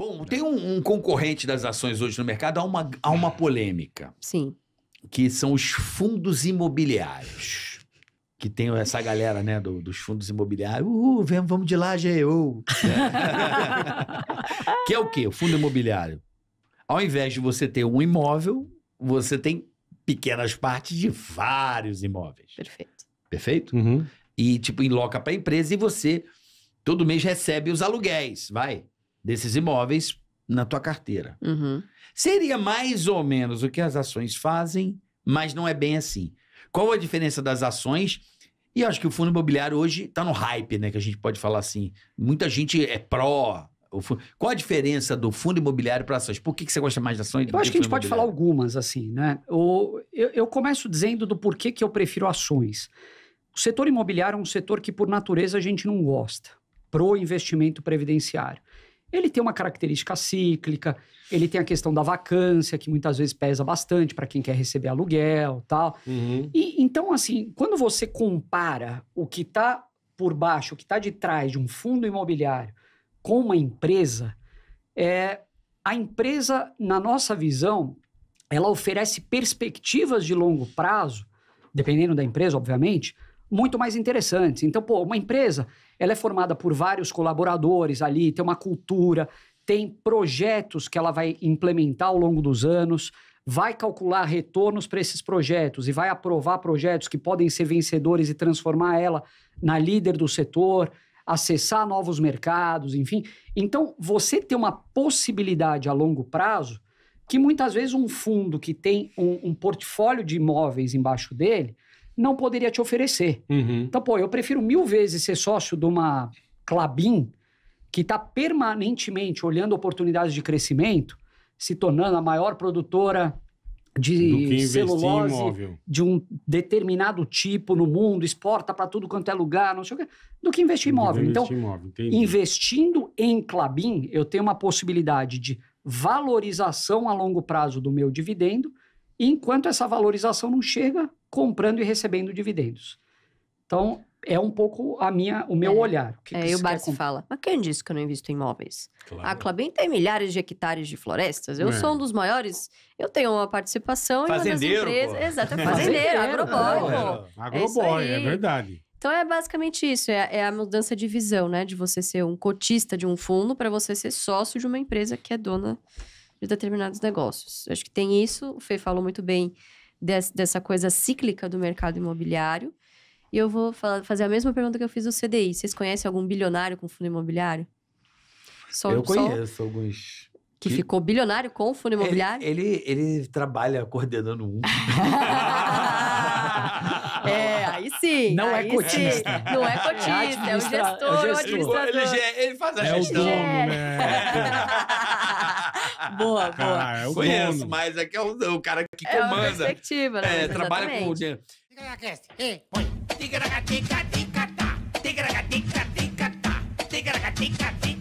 Bom, né? tem um, um, concorrente das ações hoje no mercado, há uma, há uma polêmica. Sim. Que são os fundos imobiliários. Que tem essa galera, né, do, dos fundos imobiliários. Uh, uh vem, vamos de lá, GEU. que é o quê? O fundo imobiliário. Ao invés de você ter um imóvel, você tem pequenas partes de vários imóveis. Perfeito. Perfeito? Uhum. E, tipo, enloca para a empresa e você todo mês recebe os aluguéis, vai desses imóveis na tua carteira. Uhum. Seria mais ou menos o que as ações fazem, mas não é bem assim. Qual a diferença das ações? E acho que o fundo imobiliário hoje está no hype, né? Que a gente pode falar assim. Muita gente é pró. Qual a diferença do fundo imobiliário para ações? Por que, que você gosta mais de ações? Eu acho que a gente pode falar algumas, assim, né? eu, eu começo dizendo do porquê que eu prefiro ações. O setor imobiliário é um setor que, por natureza, a gente não gosta pro investimento previdenciário ele tem uma característica cíclica, ele tem a questão da vacância, que muitas vezes pesa bastante para quem quer receber aluguel tal. Uhum. E, então, assim, quando você compara o que está por baixo, o que está de trás de um fundo imobiliário com uma empresa, é, a empresa, na nossa visão, ela oferece perspectivas de longo prazo, dependendo da empresa, obviamente, muito mais interessantes. Então, pô, uma empresa, ela é formada por vários colaboradores ali, tem uma cultura, tem projetos que ela vai implementar ao longo dos anos, vai calcular retornos para esses projetos e vai aprovar projetos que podem ser vencedores e transformar ela na líder do setor, acessar novos mercados, enfim. Então, você tem uma possibilidade a longo prazo que muitas vezes um fundo que tem um, um portfólio de imóveis embaixo dele não poderia te oferecer. Uhum. Então, pô, eu prefiro mil vezes ser sócio de uma Clabin que está permanentemente olhando oportunidades de crescimento, se tornando a maior produtora de celulose de um determinado tipo no mundo, exporta para tudo quanto é lugar, não sei o quê, do que investir em imóvel. Então, imóvel, investindo em Clabin, eu tenho uma possibilidade de valorização a longo prazo do meu dividendo, enquanto essa valorização não chega, comprando e recebendo dividendos. Então, é um pouco a minha, o meu é. olhar. O que é, que e o Barsi fala, mas quem disse que eu não invisto em imóveis? Claro. A Clabin tem milhares de hectares de florestas, eu é. sou um dos maiores, eu tenho uma participação fazendeiro, em uma das empresas... Exato, é fazendeiro, agrobói. Agrobói, é, é, é verdade. Então é basicamente isso, é, é, a mudança de visão, né? De você ser um cotista de um fundo para você ser sócio de uma empresa que é dona de determinados negócios. Eu acho que tem isso, o Fê falou muito bem des, dessa coisa cíclica do mercado imobiliário. E eu vou fazer a mesma pergunta que eu fiz do CDI. Vocês conhecem algum bilionário com fundo imobiliário? Só, eu conheço só... alguns. Que, que, ficou bilionário com fundo imobiliário? Ele, ele, ele trabalha coordenando um. é, aí sim. Não é aí é cotista. Sim. Não é cotista, é, é, o gestor, é o gestor. Ele, ele faz a gestão. É o dono, né? É boa, boa. Ah, eu é Conheço, dono. mas aqui é, é o, o cara que é comanda. É perspectiva, né? É, trabalha com o dinheiro. Tica-tica-tica-tica-tá. tica na tica tica tá tica tica tica